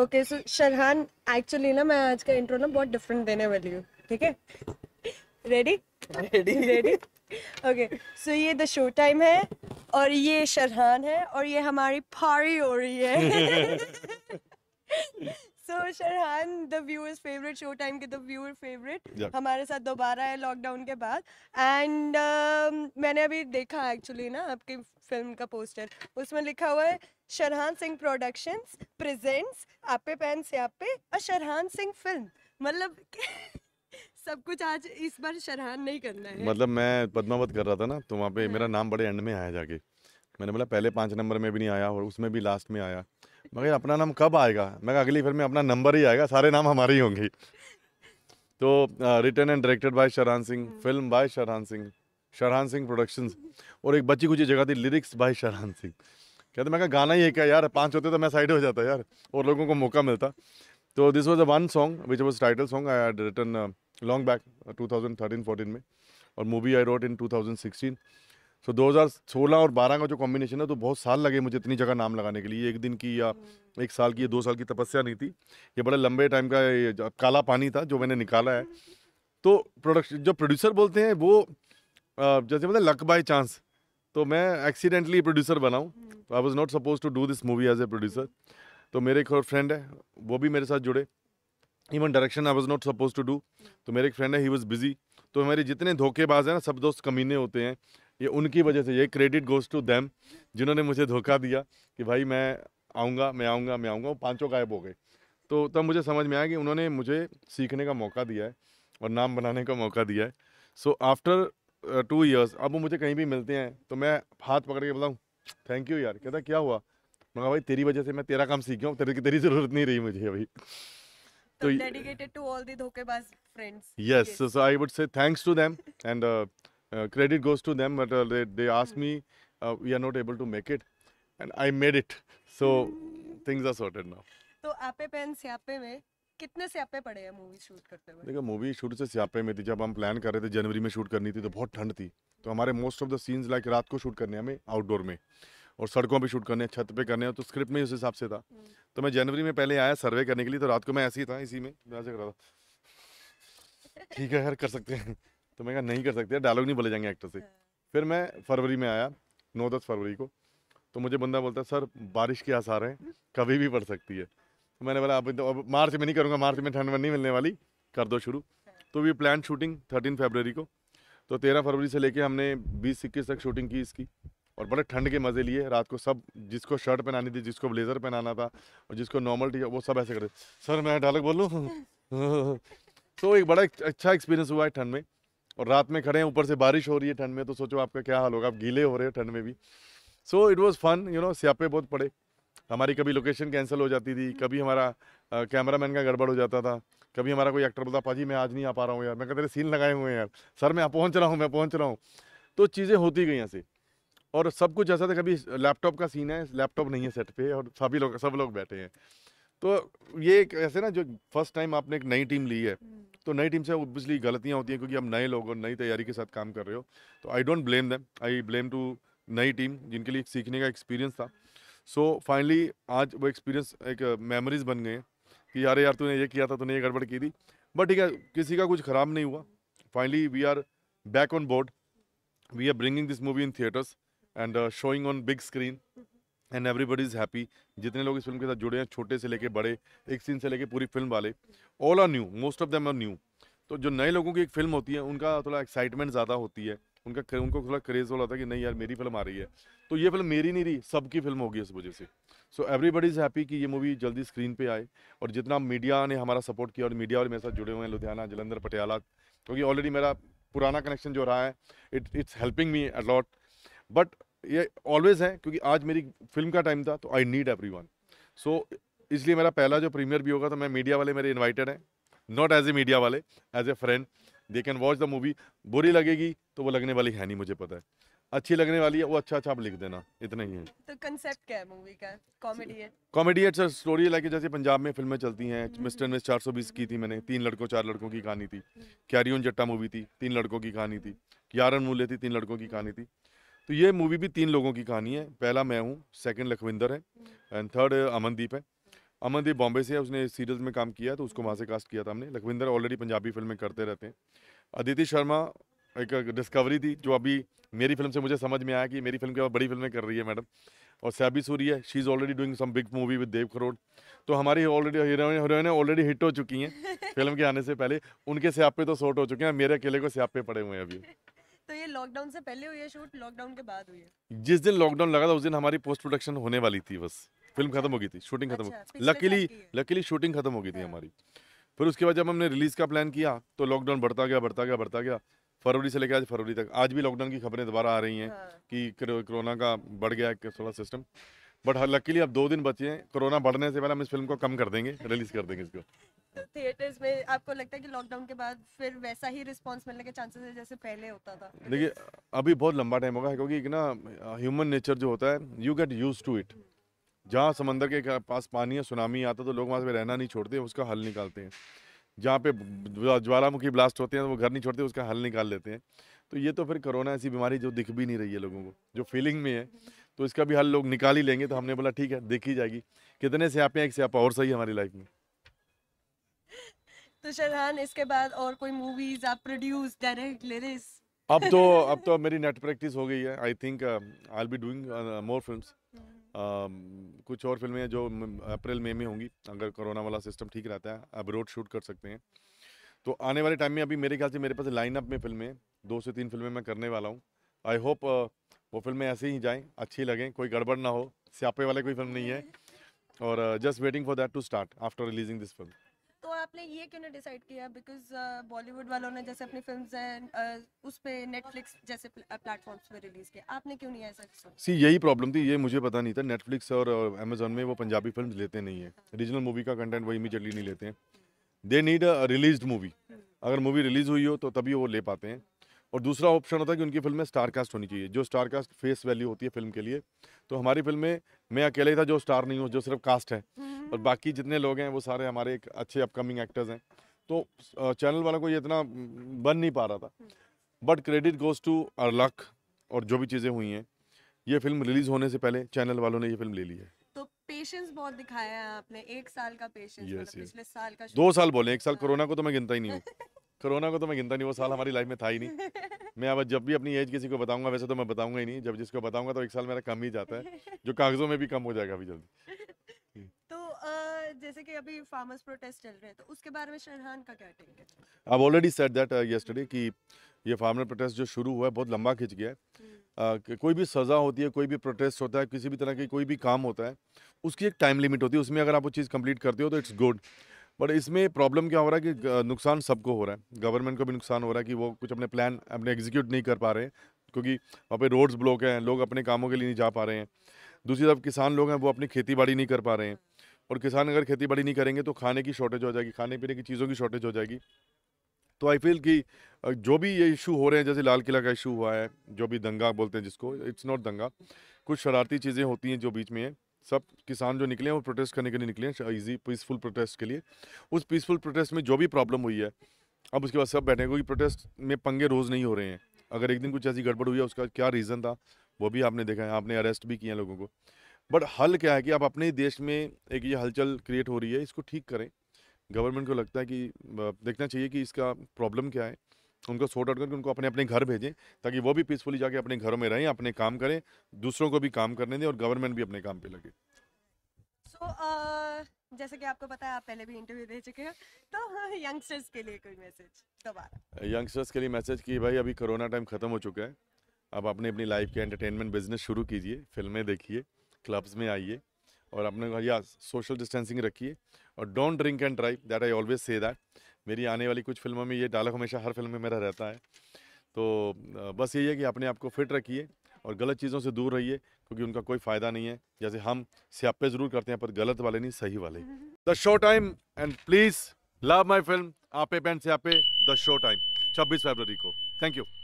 Okay so शरहान actually ना मैं आज का इंट्रो ना बहुत डिफरेंट देने वाली हूँ ठीक है ready ready ready okay so ये द शो टाइम है और ये शरहान है और ये हमारी फारी हो रही है so Sharhan the viewers favourite show time के द व्यूअर फेवरेट हमारे साथ दोबारा है लॉकडाउन के बाद एंड uh, um, मैंने अभी देखा एक्चुअली ना आपकी फिल्म का पोस्टर उसमें लिखा हुआ है शरहान सिंह प्रोडक्शंस प्रेजेंट्स आपे पेन से आपे अ शरहान सिंह फिल्म मतलब सब कुछ आज इस बार शरहान नहीं करना है मतलब मैं पद्मावत कर रहा था ना तो वहां पे हाँ। मेरा नाम बड़े एंड में आया जाके मैंने बोला पहले पांच नंबर में भी नहीं आया और उसमें भी लास्ट में आया मगर अपना नाम कब आएगा मैं अगली फिल्म में अपना नंबर ही आएगा सारे नाम हमारे ही होंगे तो written and directed by Sharhan Singh film by Sharhan Singh Sharhan Singh productions और एक बच्ची कुछ जगह थी लिरिक्स बाय शरहान सिंह कहते मैं कहा गाना ही है क्या यार पाँच होते तो मैं साइड हो जाता यार और लोगों को मौका मिलता तो this was a one song which was title song I written long back two thousand thirteen fourteen में और movie I wrote in two thousand sixteen so so, 2016 और 12 का जो कॉम्बिनेशन है तो बहुत साल लगे मुझे इतनी जगह नाम लगाने के लिए एक दिन की या हम्म। एक साल की या दो साल की तपस्या नहीं थी ये बड़े लंबे टाइम का काला पानी था जो मैंने निकाला है हम्म। तो प्रोडक्शन जो प्रोड्यूसर बोलते हैं वो जैसे मतलब लक बाय चांस तो मैं एक्सीडेंटली प्रोड्यूसर बनाऊँ I was not suppose to do this movie as a producer तो मेरे एक और फ्रेंड है वो भी मेरे साथ जुड़े even direction I was not suppose to do तो मेरे एक फ्रेंड है ही वॉज बिजी तो मेरे जितने धोखेबाज हैं ना सब दोस्त कमीने होते हैं ये उनकी वजह से ये क्रेडिट गोज टू देम जिन्होंने मुझे धोखा दिया कि भाई मैं आऊँगा मैं आऊँगा मैं आऊँगा वो पाँचों गायब हो गए तो तब मुझे समझ में आया कि उन्होंने मुझे सीखने का मौका दिया है और नाम बनाने का मौका दिया है सो आफ्टर टू ईयर्स अब वो मुझे कहीं भी मिलते हैं तो मैं हाथ पकड़ के बताऊँ थैंक यू यार कहता क्या हुआ मैं भाई तेरी वजह से मैं तेरा काम सीख गया हूँ तेरे की तेरी जरूरत नहीं रही मुझे अभी तो डेडिकेटेड टू ऑल दी धोखेबाज friends yes so I would say thanks to them and Uh, credit goes to them, but uh, they, they asked me, uh, we are not able to make it, and I made it. So things are sorted now. तो आपे pen स्यापे में कितने स्यापे पड़े हैं movie shoot करते हुए देखो movie shoot से स्यापे में थी जब हम प्लान कर रहे थे जनवरी में शूट करनी थी तो बहुत ठंड थी तो हमारे most of the scenes like रात को शूट करने हमें आउटडोर में और सड़कों पे शूट करने हैं छत पे करने हैं तो स्क्रिप्ट में उस हिसाब से था हम्म। तो मैं जनवरी में पहले आया सर्वे करने के लिए तो रात को मैं ऐसे ही था इसी में ऐसे कर रहा था ठीक है यार कर सकते हैं तो मैं कहा नहीं कर सकते डायलॉग नहीं बोले जाएंगे एक्टर से हाँ। फिर मैं फरवरी में आया नौ दस फरवरी को तो मुझे बंदा बोलता है सर बारिश के आसार हैं कभी भी पड़ सकती है तो मैंने बोला अभी तो अब मार्च में नहीं करूँगा मार्च में ठंड में नहीं मिलने वाली कर दो शुरू हाँ। तो we plan shooting thirteen February को तो तेरह फरवरी से लेके हमने बीस इक्कीस तक शूटिंग की इसकी और बड़े ठंड के मज़े लिए रात को सब जिसको शर्ट पहनानी थी जिसको ब्लेजर पहनाना था और जिसको नॉर्मल टी वो सब ऐसे करते सर मैं डायलॉग बोलूँ तो एक बड़ा अच्छा एक्सपीरियंस हुआ है ठंड में और रात में खड़े हैं ऊपर से बारिश हो रही है ठंड में तो सोचो आपका क्या हाल होगा आप गीले हो रहे हो ठंड में भी so it was fun you know स्यापे बहुत पड़े हमारी कभी लोकेशन कैंसिल हो जाती थी हम्म। कभी हमारा कैमरा मैन का गड़बड़ हो जाता था कभी हमारा कोई एक्टर बोलता पाजी मैं आज नहीं आ पा रहा हूँ यार मैं कहते सीन लगाए हुए हैं यार सर मैं पहुँच रहा हूँ मैं पहुँच रहा हूँ तो चीज़ें होती गई यहाँ से और सब कुछ ऐसा था कभी लैपटॉप का सीन है लैपटॉप नहीं है सेट पे और सभी लोग सब लोग बैठे हैं तो ये एक ऐसे ना जो फर्स्ट टाइम आपने एक नई टीम ली है हम्म। तो नई टीम से ऑब्वियसली गलतियाँ होती हैं क्योंकि हम नए लोग और नई तैयारी के साथ काम कर रहे हो तो I don't blame them I blame to नई टीम जिनके लिए सीखने का एक्सपीरियंस था सो so, फाइनली आज वो एक्सपीरियंस एक मेमोरीज बन गए कि यार यार तूने ये किया था तूने ये गड़बड़ की थी बट ठीक है किसी का कुछ ख़राब नहीं हुआ finally we are back on board we are bringing this movie in theatres and showing on big screen and everybody is happy जितने लोग इस फिल्म के साथ जुड़े हैं छोटे से लेके बड़े एक सीन से लेके पूरी फिल्म वाले all are new most of them are new तो जो नए लोगों की एक फिल्म होती है उनका थोड़ा एक्साइटमेंट ज़्यादा होती है उनका उनको थोड़ा क्रेज़ हो रहा था कि नहीं यार मेरी फिल्म आ रही है तो ये फिल्म मेरी नहीं रही सबकी फिल्म होगी इस वजह से सो एवरीबडी इज़ हैप्पी कि ये मूवी जल्दी स्क्रीन पर आए और जितना मीडिया ने हमारा सपोर्ट किया और मीडिया और मेरे साथ जुड़े हुए हैं लुधियाना जलंधर पटियाला क्योंकि ऑलरेडी मेरा पुराना कनेक्शन जो रहा है it it's helping me a lot but ये ऑलवेज है क्योंकि आज मेरी फिल्म का टाइम था तो I need everyone so इसलिए मेरा पहला जो प्रीमियर भी होगा तो मैं मीडिया वाले मेरे इन्वाइटेड हैं नॉट एज ए मीडिया वाले as a friend they can watch the movie बुरी लगेगी तो वो लगने वाली है नहीं मुझे पता है अच्छी लगने वाली है वो अच्छा अच्छा आप लिख देना इतना ही है तो कंसेप्ट क्या है मूवी का कॉमेडी है कॉमेडी है सर स्टोरी लाइक जैसे पंजाब में फिल्में चलती हैं मिस्टर मिस 420 की थी हम्म, मैंने हम्म। तीन लड़कों चार लड़कों की कहानी थी कैरियन जट्टा मूवी थी तीन लड़कों की कहानी थी यारन मूल्य थी तीन लड़कों की कहानी थी तो ये मूवी भी तीन लोगों की कहानी है पहला मैं हूँ सेकंड लखविंदर है एंड थर्ड अमनदीप है अमनदीप बॉम्बे से है उसने सीरियल्स में काम किया तो उसको वहाँ से कास्ट किया था हमने लखविंदर ऑलरेडी पंजाबी फिल्में करते रहते हैं अदिति शर्मा एक डिस्कवरी थी जो अभी मेरी फिल्म से मुझे समझ में आया कि मेरी फिल्म के बाद बड़ी फिल्में कर रही है मैडम और सैबी सूरी है she is already doing some big movie with Dev Kharoud तो हमारी ऑलरेडी हीरोइन हीरोइनें ऑलरेडी हिट हो चुकी हैं फिल्म के आने से पहले उनके स्यापे तो शॉर्ट हो चुके हैं मेरे अकेले को स्यापे पड़े हुए हैं अभी तो ये लॉकडाउन से पहले हुई है शूट लॉकडाउन के बाद हुई है जिस दिन लॉकडाउन लगा था उस दिन हमारी पोस्ट प्रोडक्शन होने वाली थी बस फिल्म खत्म हो गई थी शूटिंग खत्म अच्छा, हो लकीली लकीली शूटिंग खत्म हो गई थी हाँ। हमारी फिर उसके बाद जब हमने रिलीज का प्लान किया तो लॉकडाउन बढ़ता गया बढ़ता गया बढ़ता गया फरवरी से लेकर आज फरवरी तक आज भी लॉकडाउन की खबरें दोबारा आ रही हैं हाँ। कि कोरोना का बढ़ गया है थोड़ा सिस्टम बट लकीली अब दो दिन बचे हैं कोरोना बढ़ने से पहले हम इस फिल्म को कम कर देंगे रिलीज कर देंगे इसको थिएटर्स में आपको लगता है कि लॉकडाउन के बाद फिर वैसा ही रिस्पांस मिलने के चांसेस है जैसे पहले होता था देखिए अभी बहुत लंबा टाइम होगा क्योंकि एक ना ह्यूमन नेचर जो होता है you get use to it जहाँ समंदर के पास पानी है सुनामी आता तो लोग वहाँ पे रहना नहीं छोड़ते उसका हल निकालते हैं जहाँ पे ज्वालामुखी ब्लास्ट होते हैं तो वो घर नहीं छोड़ते उसका हल निकाल लेते हैं तो ये तो फिर कोरोना ऐसी बीमारी जो दिख भी नहीं रही है लोगों को जो फीलिंग में है तो इसका भी हल लोग निकाल ही लेंगे तो हमने बोला ठीक है देखी जाएगी कितने से आप एक से आप और सही हमारी लाइफ में तो शरहान इसके बाद और कोई मूवीज आप प्रोड्यूस डायरेक्ट लिरिक्स अब तो अब तो मेरी नेट प्रैक्टिस हो गई है I think I be doing more films कुछ और फिल्में जो अप्रैल मई में, में होंगी अगर कोरोना वाला सिस्टम ठीक रहता है अब रोड शूट कर सकते हैं तो आने वाले टाइम में अभी मेरे ख्याल से मेरे पास लाइनअप में फिल्में दो से तीन फिल्में मैं करने वाला हूँ आई होप uh, वो फिल्में ऐसे ही जाएँ अच्छी लगें कोई गड़बड़ ना हो स्यापे वाले कोई फिल्म नहीं है हम्म। और just waiting for that to start after releasing this film ये क्यों ने डिसाइड किया बिकॉज बॉलीवुड uh, वालों ने जैसे अपनी फिल्म हैं uh, उस पर नेटफ्लिक्स जैसे प्लेटफॉर्म्स पे रिलीज किया आपने क्यों नहीं ऐसा सी यही प्रॉब्लम थी ये मुझे पता नहीं था नेटफ्लिक्स और अमेजोन में वो पंजाबी फिल्म लेते नहीं है रीजनल मूवी का कंटेंट वो इमीजिएटली नहीं लेते हैं they need a release movie अगर मूवी रिलीज हुई हो तो तभी वो ले पाते हैं और दूसरा ऑप्शन होता है कि उनकी फिल्म में स्टार कास्ट होनी चाहिए जो स्टार कास्ट फेस वैल्यू होती है फिल्म के लिए तो हमारी फिल्म में मैं अकेले था जो स्टार नहीं हूँ जो सिर्फ कास्ट है हम्म। और बाकी जितने लोग हैं वो सारे हमारे एक अच्छे अपकमिंग एक्टर्स हैं तो चैनल वालों को ये इतना बन नहीं पा रहा था but credit goes to uh luck और जो भी चीज़ें हुई हैं ये फिल्म रिलीज़ होने से पहले चैनल वालों ने ये फिल्म ले ली है तो पेशेंस बहुत दिखाया है आपने एक साल का पेशेंस yes, मतलब yes. पिछले साल का दो साल बोले एक साल हाँ। कोरोना को तो मैं गिनता ही नहीं हूँ कोरोना को तो मैं गिनता नहीं वो साल हमारी लाइफ में था ही नहीं मैं अब जब भी अपनी एज किसी को बताऊंगा वैसे तो मैं बताऊंगा ही नहीं जब जिसको बताऊंगा तो एक साल मेरा कम ही जाता है जो कागजों में भी कम हो जाएगा अभी जल्दी तो जैसे कि अभी फार्मर्स प्रोटेस्ट चल रहे हैं तो उसके बारे में शरहान का क्या टेक है ऑलरेडी सेड दैट यस्टरडे कि ये फार्मर प्रोटेस्ट जो शुरू हुआ है बहुत लंबा खिंच गया है uh, कोई भी सज़ा होती है कोई भी प्रोटेस्ट होता है किसी भी तरह की कोई भी काम होता है उसकी एक टाइम लिमिट होती है उसमें अगर आप वो चीज़ कंप्लीट करते हो तो इट्स गुड बट इसमें प्रॉब्लम क्या हो रहा है कि नुकसान सबको हो रहा है गवर्नमेंट को भी नुकसान हो रहा है कि वो कुछ अपने प्लान अपने एग्जीक्यूट नहीं कर पा रहे क्योंकि वहाँ पे रोड्स ब्लॉक हैं लोग अपने कामों के लिए नहीं जा पा रहे हैं दूसरी तरफ किसान लोग हैं वो अपनी खेती बाड़ी नहीं कर पा रहे हैं और किसान अगर खेती बाड़ी नहीं करेंगे तो खाने की शॉर्टेज हो जाएगी खाने पीने की चीज़ों की शॉर्टेज हो जाएगी तो आई फील कि जो भी ये इशू हो रहे हैं जैसे लाल किला का इशू हुआ है जो भी दंगा बोलते हैं जिसको इट्स नॉट दंगा कुछ शरारती चीज़ें होती हैं जो बीच में है सब किसान जो निकले हैं वो प्रोटेस्ट करने के लिए निकले हैं ईजी पीसफुल प्रोटेस्ट के लिए उस पीसफुल प्रोटेस्ट में जो भी प्रॉब्लम हुई है अब उसके बाद सब बैठे क्योंकि प्रोटेस्ट में पंगे रोज़ नहीं हो रहे हैं अगर एक दिन कुछ ऐसी गड़बड़ हुई है उसका क्या रीज़न था वो भी आपने देखा है आपने अरेस्ट भी किया लोगों को बट हल क्या है कि आप अपने देश में एक ये हलचल क्रिएट हो रही है इसको ठीक करें गवर्नमेंट को लगता है कि देखना चाहिए कि इसका प्रॉब्लम क्या है उनको सॉर्ट आउट करके उनको अपने अपने घर भेजें ताकि वो भी पीसफुली जाके अपने घरों में रहें अपने काम करें दूसरों को भी काम करने दें और गवर्नमेंट भी अपने काम पे लगे सो so, uh, जैसे कि आपको पता है आप पहले भी इंटरव्यू दे चुके हैं तो यंगस्टर्स के लिए कोई मैसेज दोबारा यंगस्टर्स के लिए मैसेज कि भाई अभी कोरोना टाइम ख़त्म हो चुका है अब अपने अपनी लाइफ के एंटरटेनमेंट बिजनेस शुरू कीजिए फिल्में देखिए क्लब्स में आइए और अपने या सोशल डिस्टेंसिंग रखिए और don't drink and drive that I always say that मेरी आने वाली कुछ फिल्मों में ये डायलॉग हमेशा हर फिल्म में मेरा रहता है तो बस यही है कि अपने आप को फिट रखिए और गलत चीज़ों से दूर रहिए क्योंकि उनका कोई फ़ायदा नहीं है जैसे हम स्यापे ज़रूर करते हैं पर गलत वाले नहीं सही वाले the show time and please love my film Aape बैंड स्यापे द शो टाइम छब्बीस फेबर को थैंक यू